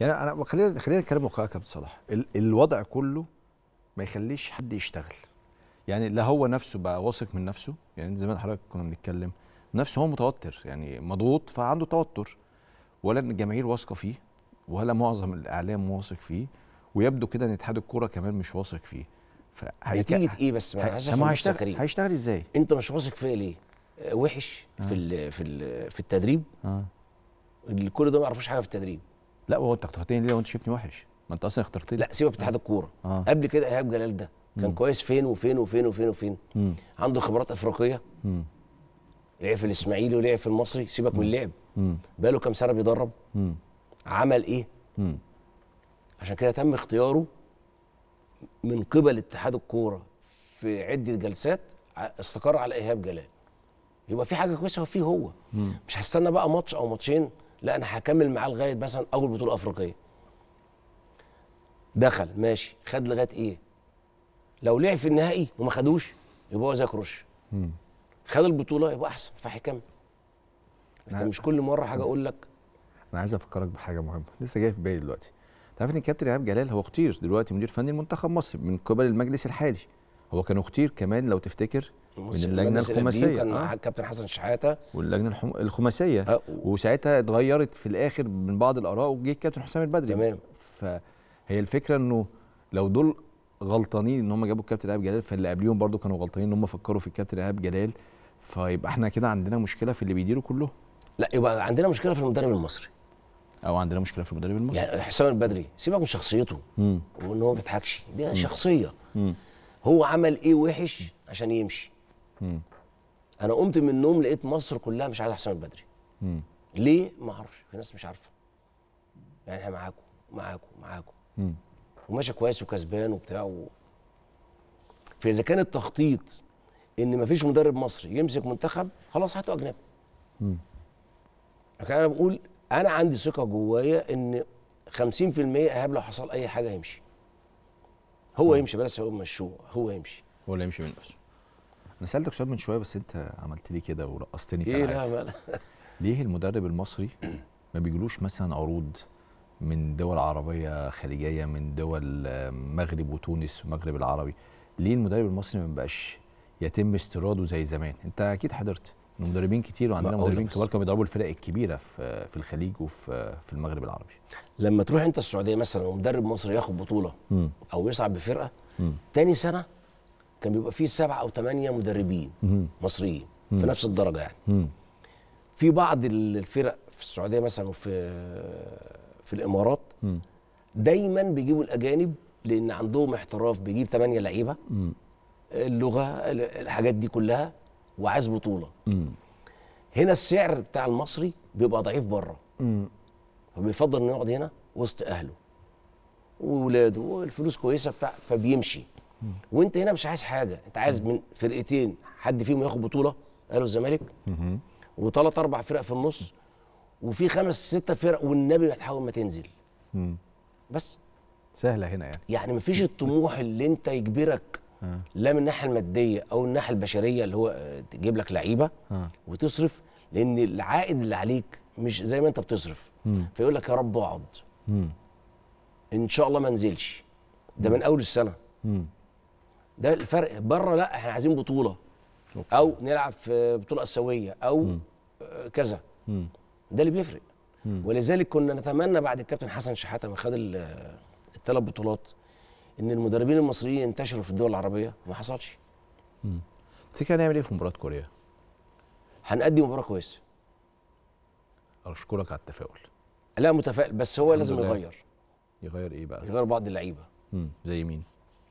يعني انا خلينا خلينا نتكلم واقعي يا صلاح الوضع كله ما يخليش حد يشتغل يعني لا هو نفسه بقى واثق من نفسه يعني زي ما حضرتك كنا بنتكلم نفسه هو متوتر يعني مضغوط فعنده توتر ولا الجماهير واثقه فيه ولا معظم الاعلام واثق فيه ويبدو كده ان اتحاد الكوره كمان مش واثق فيه نتيجه ايه بس ما هيشتغل هيشتغل ازاي انت مش واثق فيا ليه وحش آه. في الـ في الـ في التدريب آه. كل ده ما يعرفوش حاجه في التدريب لا هو انت اخترتني ليه وانت شايفني وحش ما انت اصلا اخترتني لا سيبك اتحاد الكوره آه. قبل كده ايهاب جلال ده كان مم. كويس فين وفين وفين وفين وفين مم. عنده خبرات افريقيه لعب في الاسماعيلي ولعب في المصري سيبك من اللعب بقاله كام سنه بيدرب مم. عمل ايه مم. عشان كده تم اختياره من قبل اتحاد الكوره في عده جلسات استقر على ايهاب جلال يبقى في حاجه كويسه فيه هو مم. مش هستنى بقى ماتش او ماتشين لا انا هكمل معاه لغايه مثلا اول بطوله افريقيه دخل ماشي خد لغايه ايه لو لعب في النهائي وما خدوش يبقى هو زي كروش خد البطوله يبقى احسن فهيكمل لكن مش كل مره حاجه اقول لك انا عايز افكرك بحاجه مهمه لسه جاي في بالي دلوقتي انت عارف ان الكابتن ايهاب جلال هو اختير دلوقتي مدير فني المنتخب مصر من قبل المجلس الحالي هو كان اختير كمان لو تفتكر من اللجنه الخماسيه كان آه. كابتن حسن شحاته واللجنه الحم... الخماسيه آه. وساعتها اتغيرت في الاخر من بعض الاراء وجه الكابتن حسام البدري تمام فهي الفكره انه لو دول غلطانين ان هم جابوا الكابتن ايهاب جلال فاللي قبليهم برضو كانوا غلطانين ان هم فكروا في الكابتن ايهاب جلال فيبقى احنا كده عندنا مشكله في اللي بيديروا كله لا يبقى عندنا مشكله في المدرب المصري او عندنا مشكله في المدرب المصري يعني حسام البدري سيبك من شخصيته وان هو ما بيضحكش دي مم. شخصيه مم. هو عمل ايه وحش عشان يمشي مم. انا قمت من النوم لقيت مصر كلها مش عايزه حسام البدري مم. ليه ما اعرفش في ناس مش عارفه يعني احنا معاكم معاكم معاكم وماشي كويس وكسبان وبتاع و... فاذا كان التخطيط ان ما فيش مدرب مصري يمسك منتخب خلاص هاتوا اجنبي لكن انا بقول انا عندي ثقه جوايا ان 50% ايهاب لو حصل اي حاجه هيمشي هو مم. يمشي بس هو مشوه هو يمشي هو اللي يمشي من نفسه انا سالتك سؤال من شويه بس انت عملت لي كده ورقصتني ايه لا ليه المدرب المصري ما بيجيلوش مثلا عروض من دول عربيه خليجيه من دول مغرب وتونس والمغرب العربي ليه المدرب المصري ما بقاش يتم استيراده زي زمان انت اكيد حضرت مدربين كتير وعندنا مدربين كبار كانوا بيدربوا الفرق الكبيره في في الخليج وفي في المغرب العربي لما تروح انت السعوديه مثلا ومدرب مصري ياخد بطوله م. او يصعد بفرقه م. تاني سنه كان بيبقى فيه سبعة أو ثمانية مدربين مصريين في نفس الدرجة يعني في بعض الفرق في السعودية مثلا وفي في الإمارات دايما بيجيبوا الأجانب لأن عندهم احتراف بيجيب ثمانية لعيبة اللغة الحاجات دي كلها وعايز بطولة هنا السعر بتاع المصري بيبقى ضعيف بره فبيفضل انه يقعد هنا وسط اهله وولاده والفلوس كويسه بتاع فبيمشي وانت هنا مش عايز حاجه انت عايز من فرقتين حد فيهم ياخد بطوله قالوا والزمالك وثلاث اربع فرق في النص وفي خمس ست فرق والنبي بتحاول ما تنزل بس سهله هنا يعني يعني مفيش الطموح اللي انت يجبرك اه. لا من الناحيه الماديه او الناحيه البشريه اللي هو آه، تجيب لك لعيبه اه. وتصرف لان العائد اللي عليك مش زي ما انت بتصرف فيقول لك يا رب اقعد ان شاء الله ما انزلش ده من اول السنه ده الفرق بره لا احنا عايزين بطوله أوكي. او نلعب في بطوله اسيويه او م. آه، كذا م. ده اللي بيفرق م. ولذلك كنا نتمنى بعد الكابتن حسن شحاته ما خد آه، الثلاث بطولات ان المدربين المصريين ينتشروا في الدول العربيه ما حصلش تفتكر هنعمل ايه في مباراه كوريا هنأدي مباراه كويسه اشكرك على التفاؤل لا متفائل بس هو لازم يغير يغير ايه بقى يغير بعض اللعيبه زي مين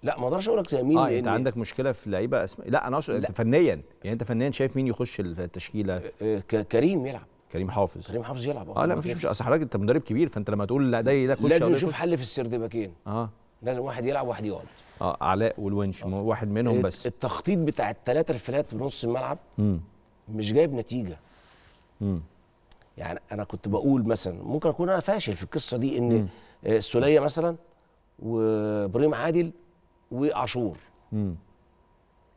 لا ما اقدرش اقول لك زي مين اه انت عندك مشكله في لعيبه اسماء لا انا اقصد فنيا يعني انت فنيا شايف مين يخش التشكيله أه، أه، كريم يلعب كريم حافظ كريم حافظ يلعب اه لا مفيش اصل حضرتك انت مدرب كبير فانت لما تقول لا ده يخش لازم نشوف حل في السردباكين اه لازم واحد يلعب واحد يقعد اه علاء والونش آه. واحد منهم بس التخطيط بتاع الثلاثه الفلات بنص الملعب مم. مش جايب نتيجه مم. يعني انا كنت بقول مثلا ممكن اكون انا فاشل في القصه دي ان السوليه آه، مثلا وابراهيم عادل وعاشور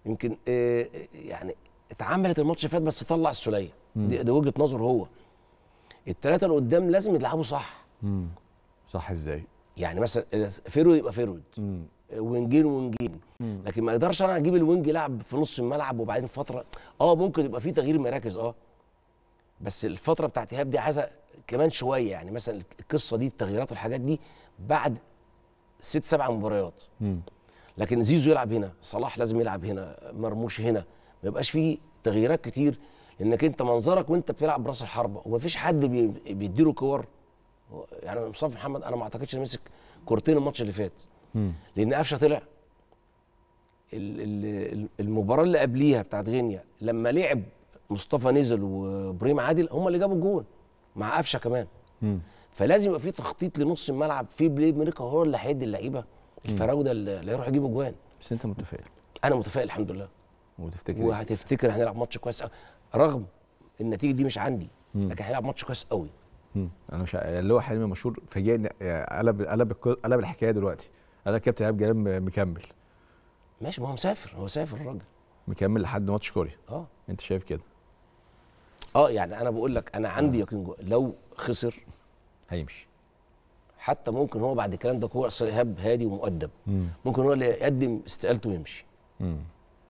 يمكن آه، آه، يعني اتعملت الماتش فات بس طلع السوليه دي, دي وجهه نظر هو الثلاثه اللي قدام لازم يلعبوا صح مم. صح ازاي يعني مثلا آه، فيرود يبقى فيرود وينجين وينجين لكن ما اقدرش انا اجيب الوينج لعب في نص الملعب وبعدين فتره اه ممكن يبقى في تغيير مراكز اه بس الفتره بتاعت ايهاب دي عايزه كمان شويه يعني مثلا القصه دي التغييرات والحاجات دي بعد ست سبع مباريات مم. لكن زيزو يلعب هنا صلاح لازم يلعب هنا مرموش هنا ما يبقاش فيه تغييرات كتير لانك انت منظرك وانت بتلعب براس الحربه ومفيش حد بيديله كور يعني مصطفى محمد انا ما اعتقدش مسك كورتين الماتش اللي فات لان قفشه طلع المباراه اللي قبليها بتاعت غينيا لما لعب مصطفى نزل وابراهيم عادل هم اللي جابوا الجول مع قفشه كمان فلازم يبقى في تخطيط لنص الملعب في بلاي ميكر هو اللي هيدي اللعيبه الفراوده اللي هيروح يجيب اجوان بس انت متفائل انا متفائل الحمد لله وتفتكر إيه؟ وهتفتكر هنلعب ماتش كويس قوي رغم النتيجه دي مش عندي لكن هنلعب ماتش كويس قوي انا مش اللي هو حلمي مشهور فاجئني قلب قلب قلب الحكايه دلوقتي قال لك كابتن ايهاب جلال مكمل ماشي ما هو مسافر هو سافر الراجل مكمل لحد ماتش كوريا اه انت شايف كده اه يعني انا بقول لك انا عندي آه. يقين جو. لو خسر هيمشي حتى ممكن هو بعد الكلام ده هو اصل ايهاب هادي ومؤدب ممكن هو اللي يقدم استقالته ويمشي